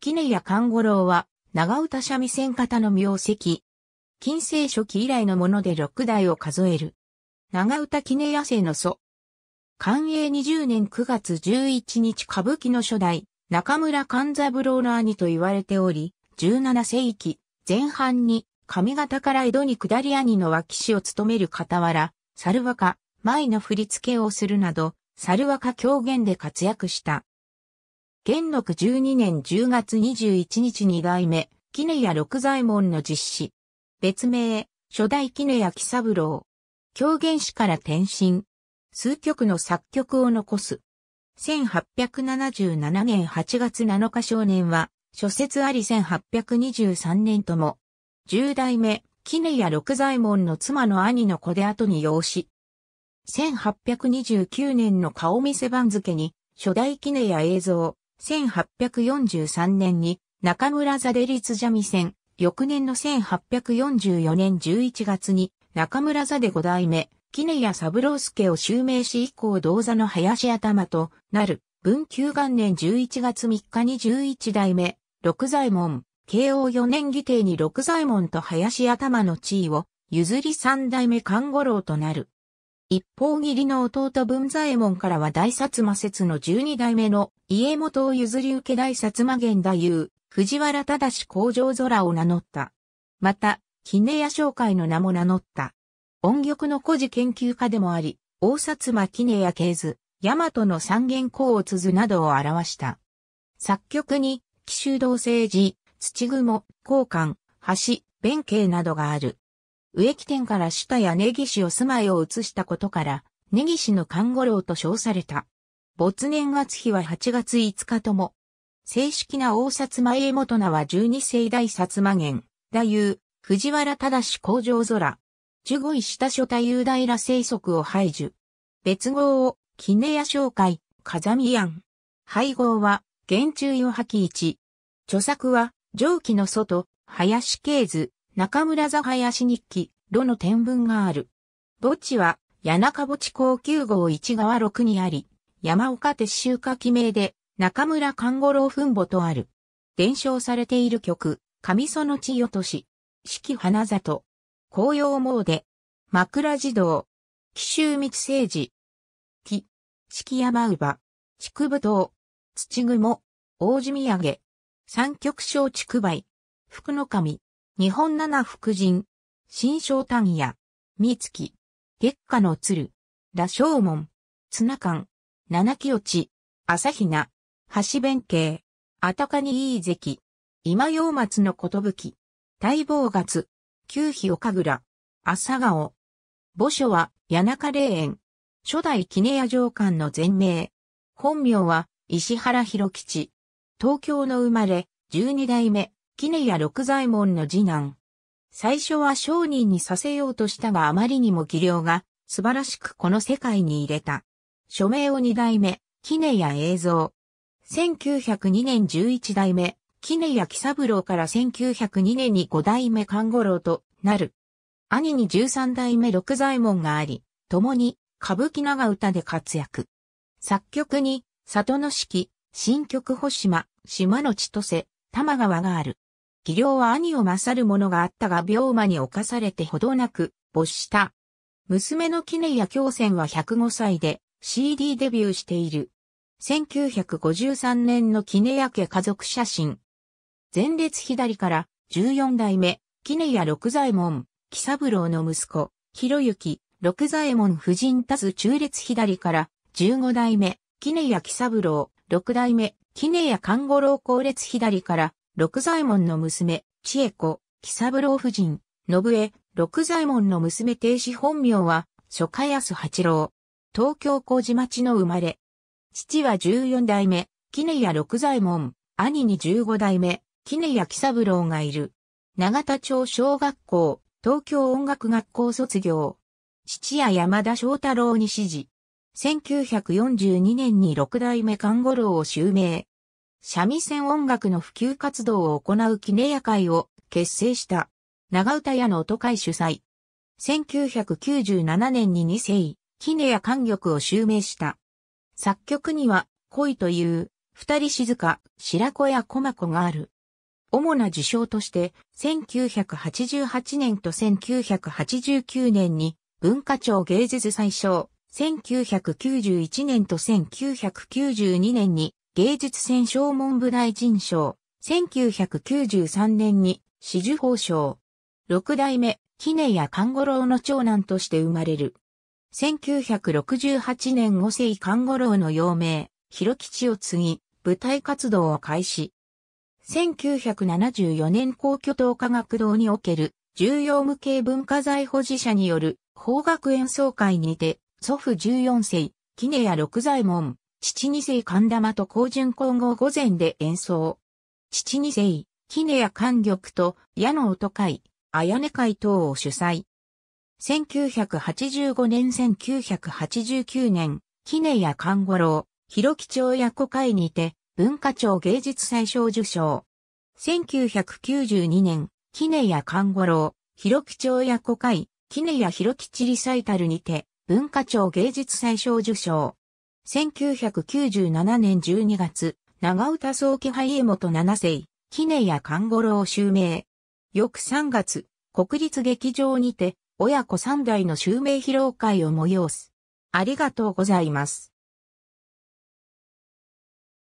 杵屋勘五郎は、長唄三味線方の名跡。近世初期以来のもので六代を数える。長唄杵屋生の祖。寛永20年9月11日歌舞伎の初代、中村勘三郎の兄と言われており、17世紀前半に上方から江戸に下り兄の脇氏を務める傍ら、猿若、舞の振り付けをするなど、猿若狂言で活躍した。元禄12年10月21日二代目、杵谷六左衛門の実施。別名、初代杵谷喜三郎。狂言師から転身。数曲の作曲を残す。1877年8月7日少年は、諸説あり1823年とも、十代目、杵谷六左衛門の妻の兄の子で後に養子。1829年の顔見せ番付に、初代キネ映像、1843年に中村座で立三味線、翌年の1844年11月に中村座で五代目、杵屋三郎助を襲名し以降同座の林頭となる、文久元年11月3日に11代目、六左衛門、慶応4年議定に六左衛門と林頭の地位を譲り三代目勘五郎となる。一方義理の弟文左衛門からは大薩摩説の十二代目の家元を譲り受け大薩摩源太夫、藤原正工場空を名乗った。また、杵屋商会の名も名乗った。音曲の古事研究家でもあり、大薩摩杵屋系図、大和の三元孔を綴などを表した。作曲に、紀州道政治、土雲、交換、橋、弁慶などがある。植木店から下や根岸を住まいを移したことから、根岸の勘五郎と称された。没年月日は8月5日とも。正式な大薩摩元名は十二世代薩摩元、大夫、藤原正工場空。十五位下所太夫平生息を排除。別号を、絹屋商会、風見庵。配合は、玄中余破棄一。著作は、上記の外、林系図、中村座林日記、炉の天文がある。墓地は、谷中墓地高級号一側六にあり、山岡鉄集家記名で、中村勘五郎墳墓とある。伝承されている曲、上園千代都市、四季花里、紅葉詣、枕児童、紀州光政治、木、四季山馬、竹舞踏、土雲、大地土産、三極小竹梅、福の神、日本七福神、新章丹野、三月、月下の鶴、羅生門、綱間、七木地、朝比奈、橋弁慶、あたかにいい関、今陽松のことぶき、大坊月、九日岡倉、朝顔。墓所は谷中霊園、初代杵屋上官の全名。本名は石原博吉。東京の生まれ、十二代目、杵屋六左衛門の次男。最初は商人にさせようとしたがあまりにも技量が素晴らしくこの世界に入れた。署名を二代目、キネや映像。1902年11代目、キネや喜三郎から1902年に五代目勘五郎となる。兄に十三代目六左衛門があり、共に歌舞伎長唄で活躍。作曲に、里の式、新曲星島、島の千歳、玉川がある。技量は兄を勝るものがあったが病魔に侵されてほどなく没した。娘のキネや京戦は105歳で CD デビューしている。1953年のキネヤ家家族写真。前列左から14代目、キネ六左衛門、喜三郎の息子、ひろゆき、六左衛門夫人たず中列左から15代目、キネヤ喜三郎、六代目、キネ勘五郎後列左から六左衛門の娘、千恵子、喜三郎夫人、信江、六左衛門の娘亭子本名は、初夏安八郎。東京麹町の生まれ。父は十四代目、根屋六左衛門、兄に十五代目、根屋喜三郎がいる。長田町小学校、東京音楽学校卒業。父や山田翔太郎に指示。1942年に六代目看護郎を襲名。三味線音楽の普及活動を行うキネヤ会を結成した。長唄屋の音会主催。1997年に二世、キネヤ観玉を襲名した。作曲には、恋という、二人静か、白子や小子がある。主な受賞として、1988年と1989年に、文化庁芸術祭賞、1991年と1992年に、芸術戦奨文部大臣賞、1993年に紫綬褒章。六代目、杵屋勘五郎の長男として生まれる。1968年五世勘五郎の幼名、広吉を継ぎ、舞台活動を開始。1974年皇居東科学堂における重要無形文化財保持者による法学演奏会にて、祖父14世、杵屋六左衛門、父二世神玉と高順皇后御前で演奏。父二世、杵や官玉と矢の音会、綾音会等を主催。1985年1989年、杵や勘五郎、広木町や古会にて、文化庁芸術祭賞受賞。1992年、杵や勘五郎、広木町や古会、杵や広吉リサイタルにて、文化庁芸術祭賞受賞。1997年12月、長唄早期肺炎元七世、杵や勘五郎襲名。翌3月、国立劇場にて、親子3代の襲名披露会を催す。ありがとうございます。